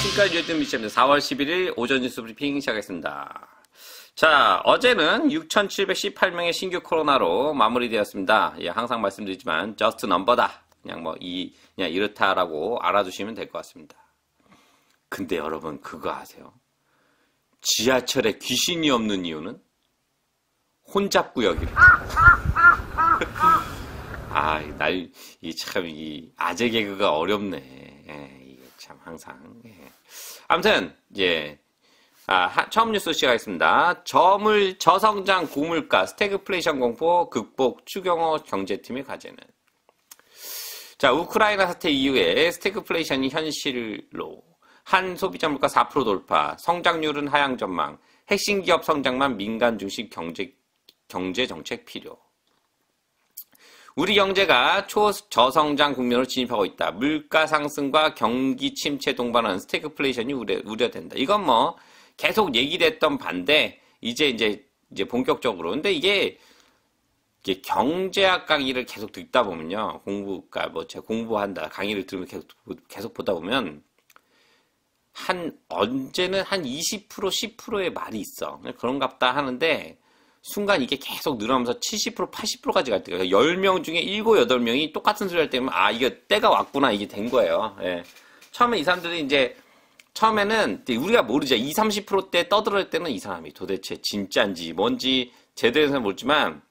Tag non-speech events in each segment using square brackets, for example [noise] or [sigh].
안녕하십니까 뉴욕 미션입니다 4월 11일 오전 뉴스 브리핑 시작하겠습니다. 자, 어제는 6,718명의 신규 코로나로 마무리되었습니다. 예, 항상 말씀드리지만 저스트 넘버다. 그냥 뭐 이 그냥 이렇다라고 알아두시면 될 것 같습니다. 근데 여러분 그거 아세요? 지하철에 귀신이 없는 이유는 혼잡구역이래. [laughs] 아, 날, 이 참, 이 아재 개그가 어렵네. 참 항상. 예. 아무튼 이제 예. 아, 처음 뉴스 시작하겠습니다. 저물 저성장 고물가 스태그플레이션 공포 극복 추경호 경제팀의 과제는 자 우크라이나 사태 이후에 스태그플레이션이 현실로 한 소비자 물가 4% 돌파, 성장률은 하향 전망, 핵심 기업 성장만 민간 중심 경제 경제 정책 필요. 우리 경제가 초저성장 국면으로 진입하고 있다. 물가 상승과 경기 침체 동반한는 스태그플레이션이 우려, 된다 이건 뭐 계속 얘기됐던 반대 이제 이제 이제 본격적으로 근데 이게 이게 경제학 강의를 계속 듣다 보면요 공부가 뭐 제가 공부한다 강의를 들으면 계속 계속 보다 보면 한 언제는 한 20% 10%의 말이 있어 그런갑다 하는데 순간 이게 계속 늘어나면서 70% 80%까지 갈 때가 10명 중에 7, 8명이 똑같은 소리 할 때면 아 이거 때가 왔구나 이게 된 거예요. 예. 처음에 이 사람들이 이제 처음에는 우리가 모르죠. 20, 3 0 때 떠들어올 때는 이 사람이 도대체 진짜인지 뭔지 제대로는 해서 모르지만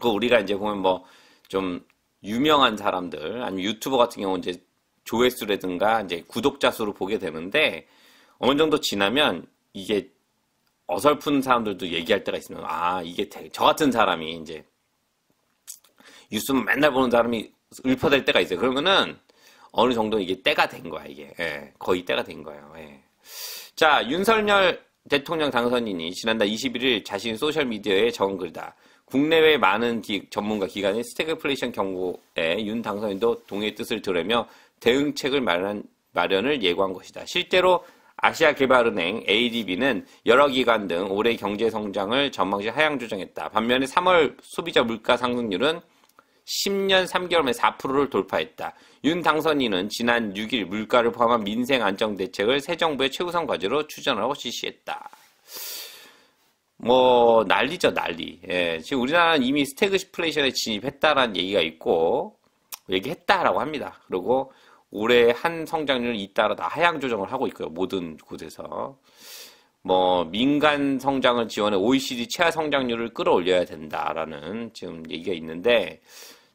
그 우리가 이제 보면 뭐 좀 유명한 사람들 아니면 유튜버 같은 경우 이제 조회수라든가 이제 구독자 수를 보게 되는데 어느 정도 지나면 이게 어설픈 사람들도 얘기할 때가 있으면 아 이게 되게, 저 같은 사람이 이제 뉴스 맨날 보는 사람이 읊어댈 때가 있어요. 그러면은 어느 정도 이게 때가 된 거야 이게 예, 거의 때가 된 거예요. 예. 자 윤석열 대통령 당선인이 지난달 21일 자신 소셜 미디어에 적은 글이다. 국내외 많은 기, 전문가 기관이 스태그플레이션 경고에 윤 당선인도 동의 뜻을 들으며 대응책을 마련, 마련을 예고한 것이다. 실제로 아시아개발은행 ADB는 여러 기관 등 올해 경제 성장을 전망시 하향 조정했다. 반면에 3월 소비자 물가 상승률은 10년 3개월 만에 4%를 돌파했다. 윤 당선인은 지난 6일 물가를 포함한 민생 안정 대책을 새 정부의 최우선 과제로 추진하고 실시했다. 뭐 난리죠 난리. 예, 지금 우리나라는 이미 스태그시플레이션에 진입했다라는 얘기가 있고 얘기했다라고 합니다. 그리고 올해 한 성장률 잇따라 다 하향 조정을 하고 있고요. 모든 곳에서. 뭐 민간 성장을 지원해 OECD 최하 성장률을 끌어올려야 된다라는 지금 얘기가 있는데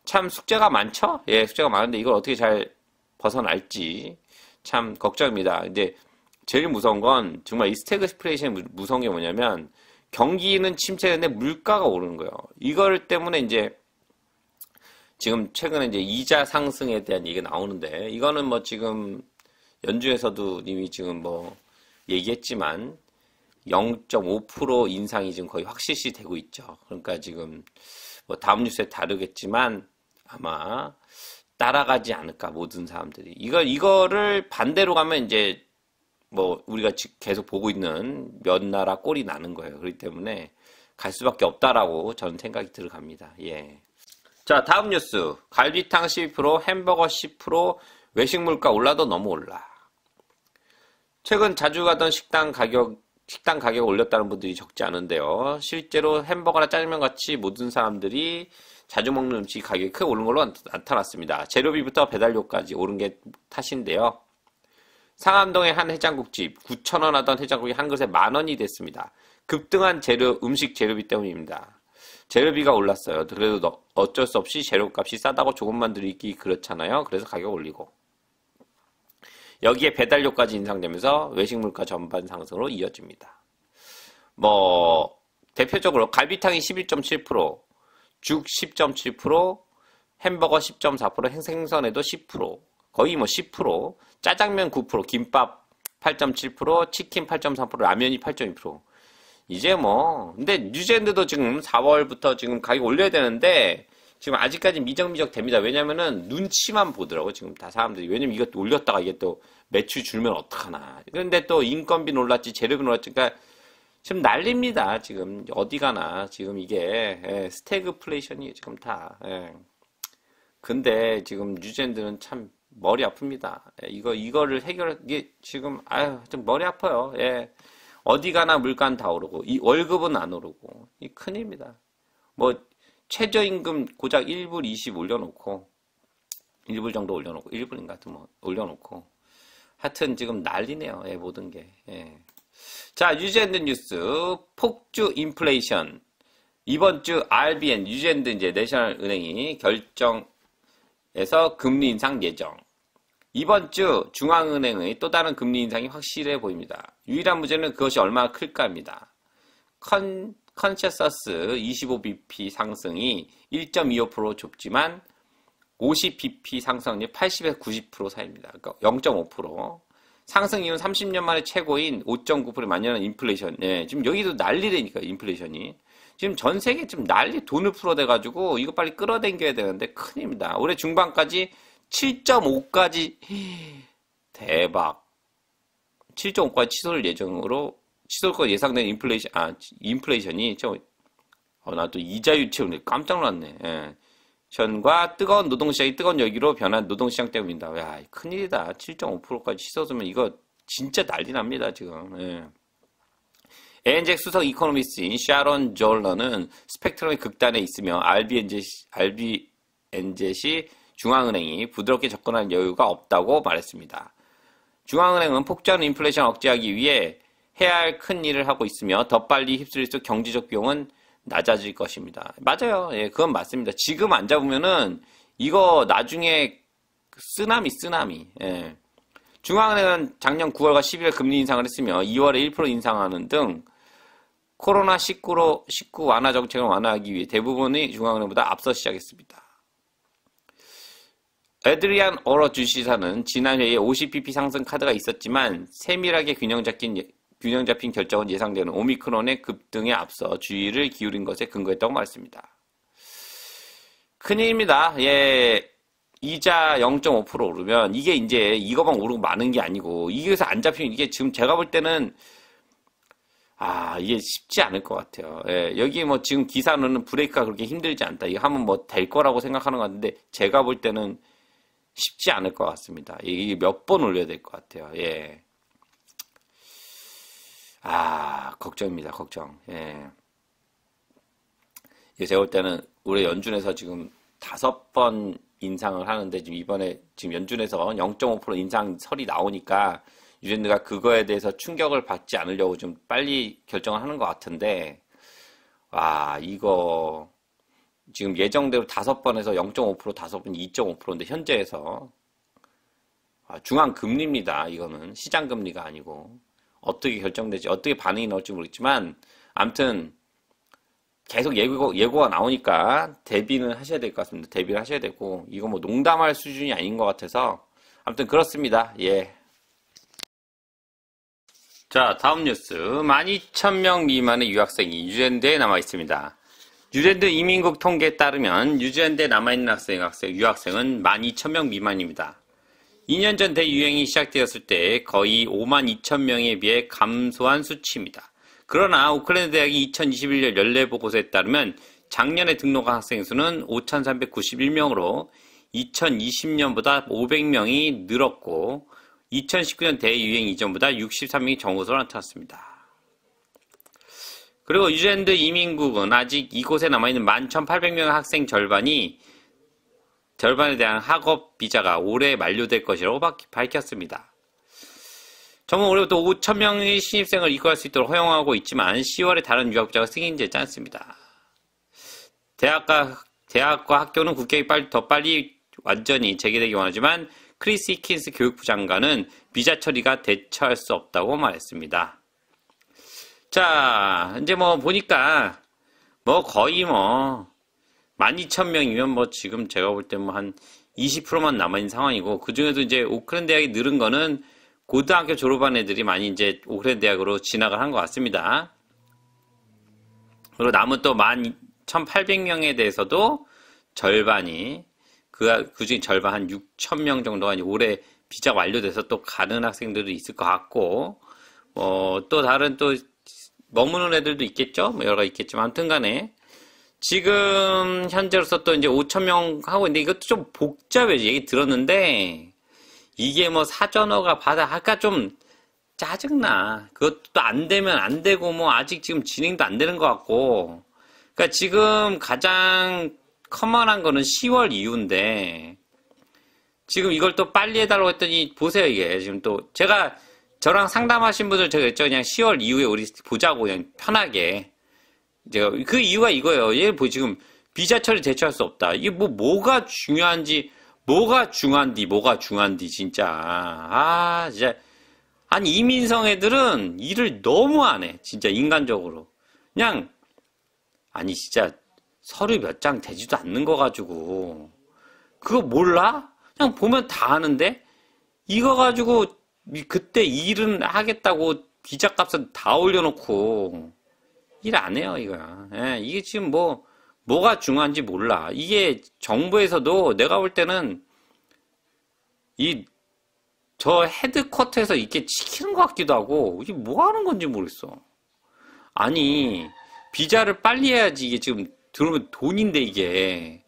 참 숙제가 많죠? 예, 숙제가 많은데 이걸 어떻게 잘 벗어날지 참 걱정입니다. 이제 제일 무서운 건 정말 이 스태그스플레이션의 무서운 게 뭐냐면 경기는 침체되는데 물가가 오르는 거예요. 이걸 때문에 이제 지금 최근에 이제 이자 상승에 대한 얘기가 나오는데 이거는 뭐 지금 연주에서도 이미 지금 뭐 얘기했지만 0.5% 인상이 지금 거의 확실시 되고 있죠. 그러니까 지금 뭐 다음 뉴스에 다르겠지만 아마 따라가지 않을까 모든 사람들이 이거 이거를 반대로 가면 이제 뭐 우리가 계속 보고 있는 몇 나라 꼴이 나는 거예요. 그렇기 때문에 갈 수밖에 없다라고 저는 생각이 들어갑니다. 예. 자, 다음 뉴스. 갈비탕 12%, 햄버거 10%, 외식 물가 올라도 너무 올라. 최근 자주 가던 식당 가격, 식당 가격 올렸다는 분들이 적지 않은데요. 실제로 햄버거나 짜장면 같이 모든 사람들이 자주 먹는 음식 가격이 크게 오른 걸로 나타났습니다. 재료비부터 배달료까지 오른 게 탓인데요. 상암동의 한 해장국집 9천원 하던 해장국이 한 그릇에 만 원이 됐습니다. 급등한 재료 음식 재료비 때문입니다. 재료비가 올랐어요. 그래도 어쩔 수 없이 재료값이 싸다고 조금만 들이기 그렇잖아요. 그래서 가격 올리고. 여기에 배달료까지 인상되면서 외식 물가 전반 상승으로 이어집니다. 뭐 대표적으로 갈비탕이 11.7%, 죽 10.7%, 햄버거 10.4%, 생선에도 10%, 거의 뭐 10%, 짜장면 9%, 김밥 8.7%, 치킨 8.3%, 라면이 8.2%. 이제 뭐 근데 뉴젠랜드도 지금 4월부터 지금 가격 올려야 되는데 지금 아직까지 미적미적 됩니다. 왜냐면은 눈치만 보더라고 지금 다 사람들이 왜냐면 이것도 올렸다가 이게 또 매출 줄면 어떡하나. 그런데 또 인건비 놀랐지 재료비 놀랐지 그러니까 지금 난립니다. 지금 어디 가나 지금 이게 예, 스태그플레이션이 지금 다. 예. 근데 지금 뉴젠드는 참 머리 아픕니다. 예, 이거 이거를 해결 이게 지금 아휴좀 머리 아파요. 예. 어디 가나 물가는 다 오르고 이 월급은 안 오르고 이 큰입니다. 뭐 최저임금 고작 1불 20 올려놓고 1불 정도 올려놓고 1불인가 뭐 올려놓고 하여튼 지금 난리네요. 예, 모든 게. 예. 자 유젠드 뉴스 폭주 인플레이션 이번 주 RBN 유젠드 이제 내셔널 은행이 결정에서 금리 인상 예정. 이번 주 중앙은행의 또 다른 금리 인상이 확실해 보입니다. 유일한 문제는 그것이 얼마나 클까입니다. 컨, 컨센서스 25bp 상승이 1.25% 좁지만 50bp 상승률 80에서 90% 사이입니다. 그러니까 0.5%. 상승 이후 30년 만에 최고인 5.9%를 만년 인플레이션. 예, 지금 여기도 난리라니까 인플레이션이. 지금 전 세계 지금 난리 돈을 풀어대 가지고 이거 빨리 끌어당겨야 되는데 큰일입니다. 올해 중반까지 7.5까지 대박. 7.5까지 치솟을 예정으로 치솟을 예상된 인플레이션 아 인플레이션이 저 어, 나도 이자율 채우네 깜짝 놀랐네. 예. 전과 뜨거운 노동시장이 뜨거운 여기로 변한 노동시장 때문이다. 야, 큰일이다. 7.5%까지 치솟으면 이거 진짜 난리 납니다, 지금. 예. ANJ 수석 이코노미스트인 샤론 졸러는 스펙트럼의 극단에 있으며 RBNZ, RBNZ이 중앙은행이 부드럽게 접근할 여유가 없다고 말했습니다. 중앙은행은 폭주 인플레이션 억제하기 위해 해야 할 큰 일을 하고 있으며 더 빨리 휩쓸릴수록 경제적 비용은 낮아질 것입니다. 맞아요. 예, 그건 맞습니다. 지금 안 잡으면은 이거 나중에 쓰나미 쓰나미. 예. 중앙은행은 작년 9월과 10일 금리 인상을 했으며 2월에 1% 인상하는 등 코로나19로 19 완화 정책을 완화하기 위해 대부분의 중앙은행보다 앞서 시작했습니다. 에드리안 어러 주시사는 지난 회에 50pp 상승 카드가 있었지만 세밀하게 균형 잡힌 예, 균형 잡힌 결정은 예상되는 오미크론의 급등에 앞서 주의를 기울인 것에 근거했다고 말했습니다. 큰일입니다. 예. 이자 0.5% 오르면 이게 이제 이거만 오르고 많은 게 아니고 이게서 안 잡히면 이게 지금 제가 볼 때는 아, 이게 쉽지 않을 것 같아요. 예, 여기 뭐 지금 기사는 브레이크가 그렇게 힘들지 않다. 이거 하면 뭐 될 거라고 생각하는 것 같은데 제가 볼 때는 쉽지 않을 것 같습니다. 이게 몇 번 올려야 될 것 같아요. 예. 아, 걱정입니다. 걱정. 예. 이게 제가 볼 때는 올해 연준에서 지금 다섯 번 인상을 하는데 지금 이번에 지금 연준에서 0.5% 인상설이 나오니까 유젠드가 그거에 대해서 충격을 받지 않으려고 좀 빨리 결정을 하는 것 같은데 와 이거 지금 예정대로 5번에서 0.5% 5번 2.5%인데 현재에서 아, 중앙 금리입니다. 이거는 시장 금리가 아니고 어떻게 결정될지 어떻게 반응이 나올지 모르겠지만 암튼 계속 예고, 예고가 나오니까 대비는 하셔야 될 것 같습니다. 대비를 하셔야 되고 이거 뭐 농담할 수준이 아닌 것 같아서 아무튼 그렇습니다. 예. 자 다음 뉴스 12,000명 미만의 유학생이 유엔대에 남아 있습니다. 뉴랜드 이민국 통계에 따르면 뉴질랜드에 남아있는 학생, 학생, 유학생은 12,000명 미만입니다. 2년 전 대유행이 시작되었을 때 거의 5만 2천 명에 비해 감소한 수치입니다. 그러나 오클랜드 대학이 2021년 연례 보고서에 따르면 작년에 등록한 학생 수는 5,391명으로 2020년보다 500명이 늘었고 2019년 대유행 이전보다 63명이 정오소로 나타났습니다. 그리고 유젠드 이민국은 아직 이곳에 남아있는 11,800명의 학생 절반이 절반에 대한 학업 비자가 올해 만료될 것이라고 밝혔습니다. 정부 는 올해부터 5,000명의 신입생을 입국할 수 있도록 허용하고 있지만 10월에 다른 유학자가 승인되지 않습니다. 대학과, 대학과 학교는 국경이 빨리, 더 빨리 완전히 재개되기 원하지만 크리스 히킨스 교육부 장관은 비자 처리가 대처할 수 없다고 말했습니다. 자, 이제 뭐 보니까 뭐 거의 뭐 12,000명이면 뭐 지금 제가 볼 때 뭐한 20%만 남아있는 상황이고 그중에도 이제 오크랜 대학이 늘은 거는 고등학교 졸업한 애들이 많이 이제 오크랜 대학으로 진학을 한 것 같습니다. 그리고 남은 또 11,800명에 대해서도 절반이 그, 그 중에 절반 한 6,000명 정도가 이제 올해 비자 완료돼서 또 가는 학생들도 있을 것 같고, 어, 또 다른 또 머무는 애들도 있겠죠? 뭐 여러 가지 있겠지만, 아무튼 간에, 지금 현재로서 또 이제 5천명 하고 있는데, 이것도 좀 복잡해지 얘기 들었는데, 이게 뭐 사전어가 받아, 아까 좀 짜증나. 그것도 안 되면 안 되고, 뭐 아직 지금 진행도 안 되는 것 같고, 그러니까 지금 가장 커먼한 거는 10월 이후인데, 지금 이걸 또 빨리 해달라고 했더니, 보세요, 이게. 지금 또, 제가 저랑 상담하신 분들 제가 있죠. 그냥 10월 이후에 우리 보자고 그냥 편하게. 제가 그 이유가 이거예요. 얘를보 지금 비자 처리 대처할 수 없다. 이게 뭐 뭐가 중요한지 뭐가 중요한디 뭐가 중요한디 진짜 아 진짜 아니 이민성 애들은 일을 너무 안 해 진짜 인간적으로 그냥 아니 진짜 서류 몇 장 되지도 않는 거 가지고 그거 몰라 그냥 보면 다 아는데 이거 가지고 그때 일은 하겠다고 기자 값은 다 올려놓고 일 안 해요 이거야. 예, 이게 지금 뭐 뭐가 중요한지 몰라. 이게 정부에서도 내가 볼 때는 이 저 헤드쿼터에서 이렇게 지키는 것 같기도 하고 이게 뭐 하는 건지 모르겠어. 아니 비자를 빨리 해야지 이게 지금 들어오면 돈인데 이게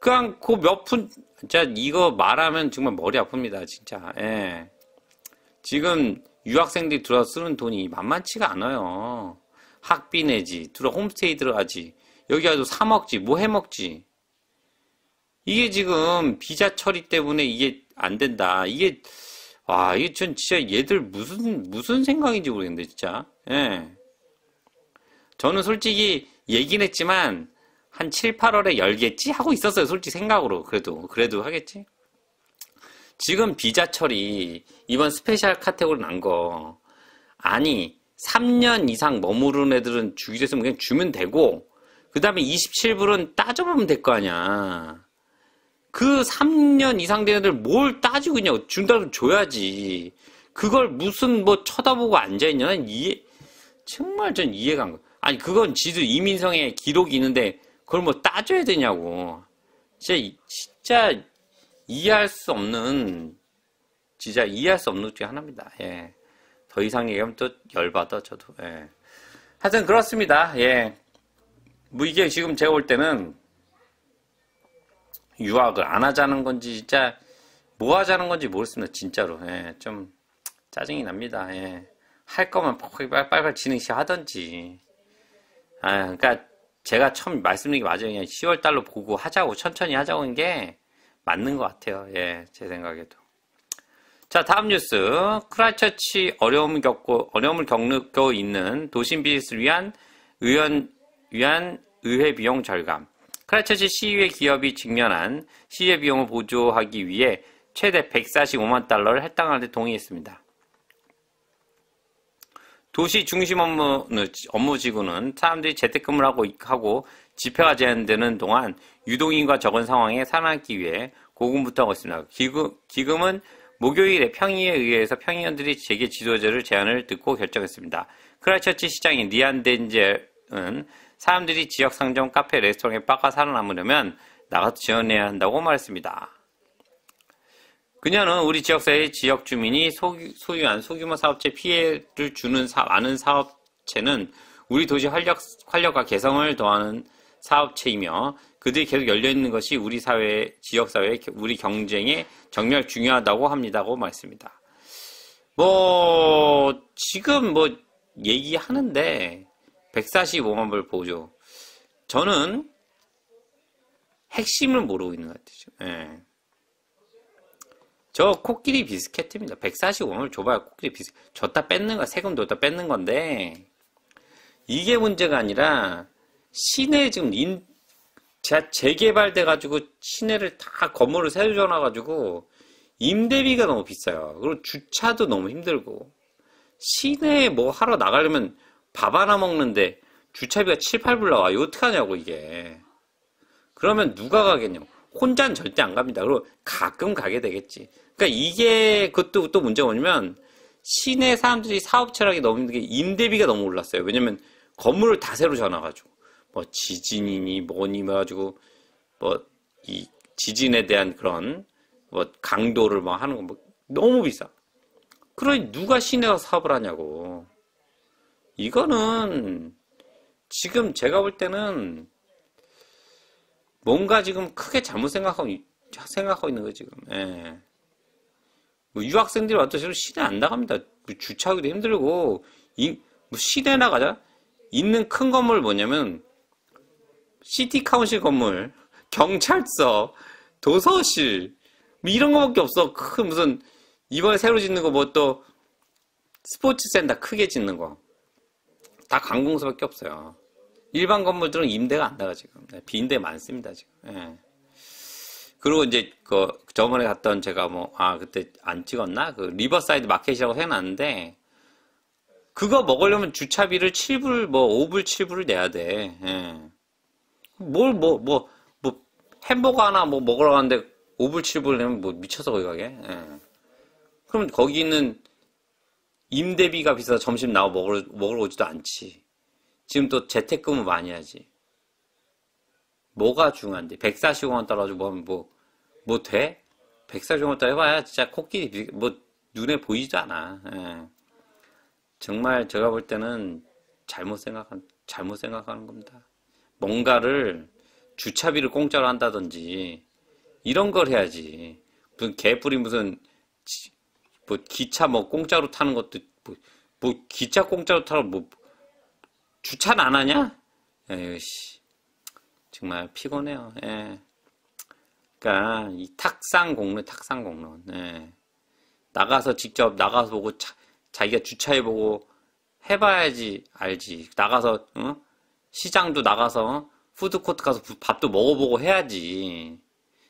그냥 그 몇푼 진짜 이거 말하면 정말 머리 아픕니다 진짜 예. 지금 유학생들이 들어와 쓰는 돈이 만만치가 않아요. 학비 내지, 들어 홈스테이 들어가지, 여기 와도 사 먹지, 뭐 해 먹지. 이게 지금 비자 처리 때문에 이게 안 된다. 이게, 와, 이게 전 진짜 얘들 무슨, 무슨 생각인지 모르겠는데, 진짜. 예. 저는 솔직히 얘긴 했지만, 한 7, 8월에 열겠지? 하고 있었어요, 솔직히 생각으로. 그래도, 그래도 하겠지? 지금 비자 처리 이번 스페셜 카테고리 난 거 아니 3년 이상 머무르는 애들은 주기됐으면 그냥 주면 되고 그 다음에 27불은 따져보면 될 거 아니야. 그 3년 이상 된 애들 뭘 따지고 그냥 준다고 줘야지. 그걸 무슨 뭐 쳐다보고 앉아있냐는 이해, 정말 전 이해가 안 가. 아니, 그건 지도 이민성의 기록이 있는데 그걸 뭐 따져야 되냐고. 진짜, 진짜 이해할 수 없는 진짜 이해할 수 없는 것 중에 하나입니다. 예. 더 이상 얘기하면 또 열받아 저도. 예. 하여튼 그렇습니다. 예. 뭐 이게 지금 제가 볼 때는 유학을 안 하자는 건지 진짜 뭐 하자는 건지 모르겠습니다. 진짜로. 예. 좀 짜증이 납니다. 예. 할 거면 빨빨빨 진행시 하던지. 아, 그러니까 제가 처음 말씀드린 게 맞아요. 그냥 10월 달로 보고 하자고 천천히 하자고 한게 맞는 것 같아요. 예, 제 생각에도. 자, 다음 뉴스. 크라처치 어려움을 겪고 어려움을 겪고 있는 도심 비즈니스를 위한 의원 위한 의회 비용 절감. 크라처치 시의회 기업이 직면한 시의회 비용을 보조하기 위해 최대 145만 달러를 할당하는 데 동의했습니다. 도시 중심 업무, 업무 지구는 사람들이 재택근무를 하고, 하고 집회가 제행되는 동안 유동인과 적은 상황에 살아남기 위해 고군분투하고 있습니다. 기금, 기금은 목요일에 평의에 의해서 평의원들이 재계 지도자를 제안을 듣고 결정했습니다. 크라이처치 시장인 리안 덴젤은 사람들이 지역 상점, 카페, 레스토랑에 빠가 살아남으려면 나가서 지원해야 한다고 말했습니다. 그녀는 우리 지역사회 지역 주민이 소유한 소규모 사업체 피해를 주는 사, 많은 사업체는 우리 도시 활력, 활력과 개성을 더하는 사업체이며 그들이 계속 열려있는 것이 우리 사회, 지역사회, 우리 경쟁에 정말 중요하다고 합니다고 말했습니다. 뭐, 지금 뭐, 얘기하는데, 145만 불보죠 저는 핵심을 모르고 있는 것 같아요. 예. 저 코끼리 비스켓입니다. 1 4 5만을줘봐요 코끼리 비스켓. 줬다 뺏는 거, 세금 줬다 뺏는 건데, 이게 문제가 아니라, 시내 지금 인, 재개발돼 가지고 시내를 다 건물을 새로 지어놔 가지고 임대비가 너무 비싸요. 그리고 주차도 너무 힘들고 시내에 뭐 하러 나가려면 밥 하나 먹는데 주차비가 7, 8불 나와. 이거 어떡하냐고 이게. 그러면 누가 가겠냐고. 혼자는 절대 안 갑니다. 그리고 가끔 가게 되겠지. 그러니까 이게 그것도 또 문제가 뭐냐면 시내 사람들이 사업 철학이 너무 힘든 게 임대비가 너무 올랐어요. 왜냐면 건물을 다 새로 지어놔가지고 뭐 지진이니 뭐니 뭐 가지고 뭐 이 지진에 대한 그런 뭐 강도를 뭐 하는 거뭐 너무 비싸. 그러니 누가 시내가 사업을 하냐고. 이거는 지금 제가 볼 때는 뭔가 지금 크게 잘못 생각하고 생각하고 있는 거예요 지금. 예. 뭐 유학생들이 왔다시피 시내 안 나갑니다. 뭐 주차하기도 힘들고 이뭐 시내 나가자 있는 큰 건물 뭐냐면 시티 카운실 건물, 경찰서, 도서실 뭐 이런 거밖에 없어. 그 무슨 이번에 새로 짓는 거 뭐 또 스포츠 센터 크게 짓는 거 다 관공서밖에 없어요. 일반 건물들은 임대가 안 나가 지금 빈대 네, 많습니다 지금. 예. 그리고 이제 그 저번에 갔던 제가 뭐 아 그때 안 찍었나 그 리버사이드 마켓이라고 해놨는데 그거 먹으려면 주차비를 7불 뭐 5불 7불을 내야 돼. 예. 뭘, 뭐, 뭐, 뭐, 햄버거 하나 뭐 먹으러 가는데 오불칠불 내면 뭐 미쳐서 거기 가게? 예. 그럼 거기는 임대비가 비싸서 점심 나와 먹으러, 먹으러 오지도 않지. 지금 또 재택근무 많이 하지. 뭐가 중요한데? 140원 따라가지고 뭐 하면 뭐, 뭐 돼? 140원 따라 해봐야 진짜 코끼리, 뭐, 눈에 보이지도 않아. 예. 정말 제가 볼 때는 잘못 생각한, 잘못 생각하는 겁니다. 뭔가를 주차비를 공짜로 한다든지 이런 걸 해야지. 무슨 개뿔이 무슨 뭐 기차 뭐 공짜로 타는 것도 뭐, 뭐 기차 공짜로 타러 뭐 주차는 안 하냐? 에이씨 정말 피곤해요. 예. 그러니까 이 탁상 공론, 탁상 공론. 예. 나가서 직접 나가서 보고 자, 자 기가 주차해 보고 해봐야지 알지. 나가서 응? 시장도 나가서 푸드코트 가서 밥도 먹어보고 해야지.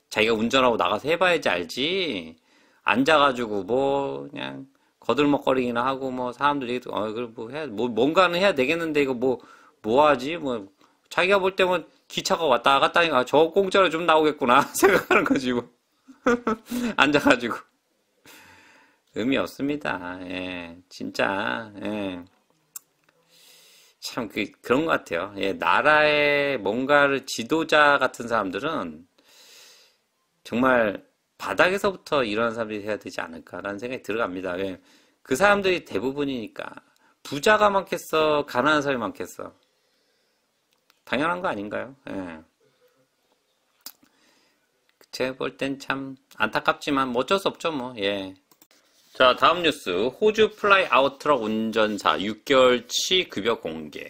자기가 운전하고 나가서 해봐야지 알지. 앉아가지고 뭐 그냥 거들먹거리기나 하고 뭐 사람들 얘기도 어 이걸 뭐 해야 뭐 뭔가는 해야 되겠는데 이거 뭐 뭐하지 뭐 자기가 볼 때면 기차가 왔다 갔다 하니까 아, 저 공짜로 좀 나오겠구나 [laughs] 생각하는 거지 뭐 [laughs] 앉아가지고 의미 없습니다. 예, 진짜 예. 참 그, 그런 것 같아요. 예, 나라의 뭔가를 지도자 같은 사람들은 정말 바닥에서부터 일어난 사람들이 해야 되지 않을까라는 생각이 들어갑니다. 예, 그 사람들이 대부분이니까 부자가 많겠어, 가난한 사람이 많겠어. 당연한 거 아닌가요? 예. 제가 볼 땐 참 안타깝지만 뭐 어쩔 수 없죠 뭐. 예. 자, 다음 뉴스. 호주 플라이 아웃 트럭 운전사 6개월치 급여 공개.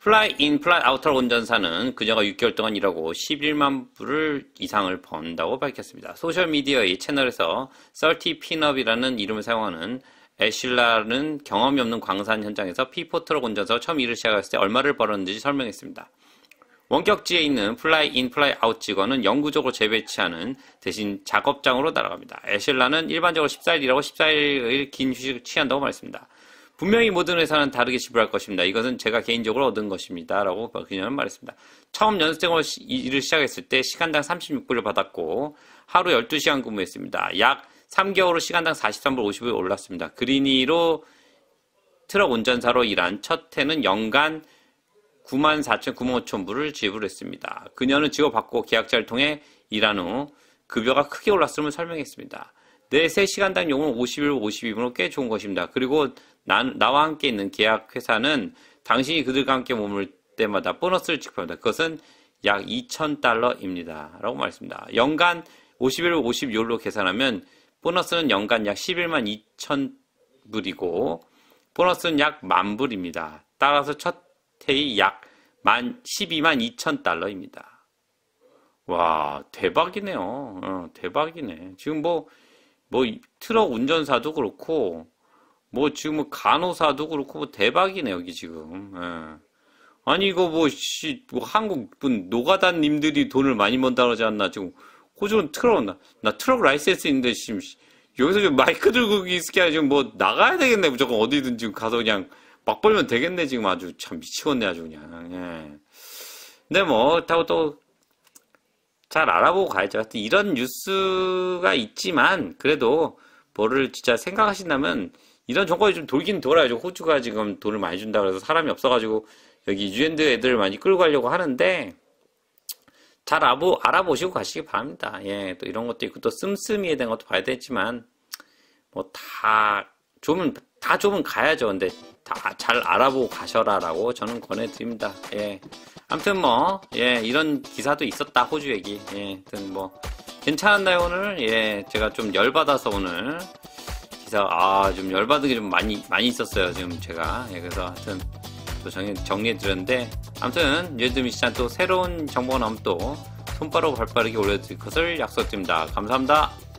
플라이 인 플라이 아웃 트럭 운전사는 그녀가 6개월 동안 일하고 11만 불을 이상을 번다고 밝혔습니다. 소셜미디어의 채널에서 썰티 핀업이라는 이름을 사용하는 애실라는 경험이 없는 광산 현장에서 피포 트럭 운전사로 처음 일을 시작했을 때 얼마를 벌었는지 설명했습니다. 원격지에 있는 플라이 인 플라이 아웃 직원은 영구적으로 재배치하는 대신 작업장으로 날아갑니다. 에실라는 일반적으로 14일이라고 1 4일긴 휴식을 취한다고 말했습니다. 분명히 모든 회사는 다르게 지불할 것입니다. 이것은 제가 개인적으로 얻은 것입니다. 라고 그녀는 말했습니다. 처음 연습생으로 일을 시작했을 때 시간당 36불을 받았고 하루 12시간 근무했습니다. 약 3개월 후 시간당 43불 50을 올랐습니다. 그린이로 트럭 운전사로 일한 첫 해는 연간 9만 4천 9만 5천 불을 지불했습니다. 그녀는 지원받고 계약자를 통해 일한 후 급여가 크게 올랐음을 설명했습니다. 내 3시간당 용은 51, 52분으로 꽤 좋은 것입니다. 그리고 나, 나와 함께 있는 계약 회사는 당신이 그들과 함께 머물 때마다 보너스를 지급합니다. 그것은 약 2,000달러입니다. 라고 말했습니다. 연간 51, 52로 계산하면 보너스는 연간 약 11만 2천 불이고 보너스는 약 만불입니다. 따라서 첫 테이 약 12만 2천 달러입니다. 와, 대박이네요. 어, 대박이네. 지금 뭐, 뭐, 트럭 운전사도 그렇고, 뭐, 지금 뭐 간호사도 그렇고, 뭐 대박이네, 여기 지금. 예. 아니, 이거 뭐, 씨, 뭐, 한국 분, 노가다님들이 돈을 많이 번다 그러지 않나, 지금. 호주는 트럭, 나, 나 트럭 라이센스 있는데, 지금, 여기서 좀 마이크 들고 있을 게 아니라 지금 뭐, 나가야 되겠네, 무조건. 어디든 지금 가서 그냥. 막 벌면 되겠네 지금 아주 참 미치겠네 아주 그냥 예. 근데 뭐 그렇다고 또 잘 알아보고 가야죠 하여튼 이런 뉴스가 있지만 그래도 뭐를 진짜 생각하신다면 이런 정권이 좀 돌긴 돌아야죠 호주가 지금 돈을 많이 준다 그래서 사람이 없어가지고 여기 유엔드 애들 많이 끌고 가려고 하는데 잘 알아보, 알아보시고 가시기 바랍니다 예또 이런 것도 있고 또 씀씀이에 대한 것도 봐야 되지만 뭐다 좀은 다 좀은 가야죠 근데 다잘 알아보고 가셔라라고 저는 권해드립니다. 예. 아무튼 뭐, 예, 이런 기사도 있었다, 호주 얘기. 예, 아무튼 뭐, 괜찮았나요, 오늘? 예, 제가 좀 열받아서 오늘, 기사, 아, 좀 열받은 게 좀 많이, 많이 있었어요, 지금 제가. 예, 그래서 하여튼, 또 정리, 정리해드렸는데, 아무튼, 요즘 미 시간 또 새로운 정보가 나오면 또, 손바로 발빠르게 올려드릴 것을 약속드립니다. 감사합니다.